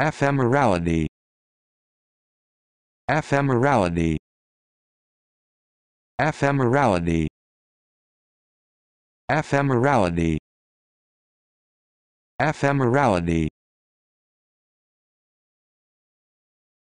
Ephemerality Ephemerality Ephemerality Ephemerality Ephemerality